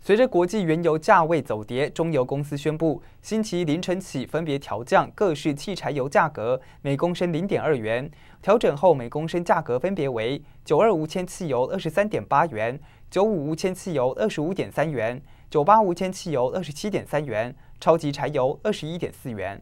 随着国际原油价位走跌，中油公司宣布，星期凌晨起分别调降各式汽柴油价格，每公升零点二元。调整后，每公升价格分别为：九二无铅汽油二十三点八元，九五无铅汽油二十五点三元，九八无铅汽油二十七点三元，超级柴油二十一点四元。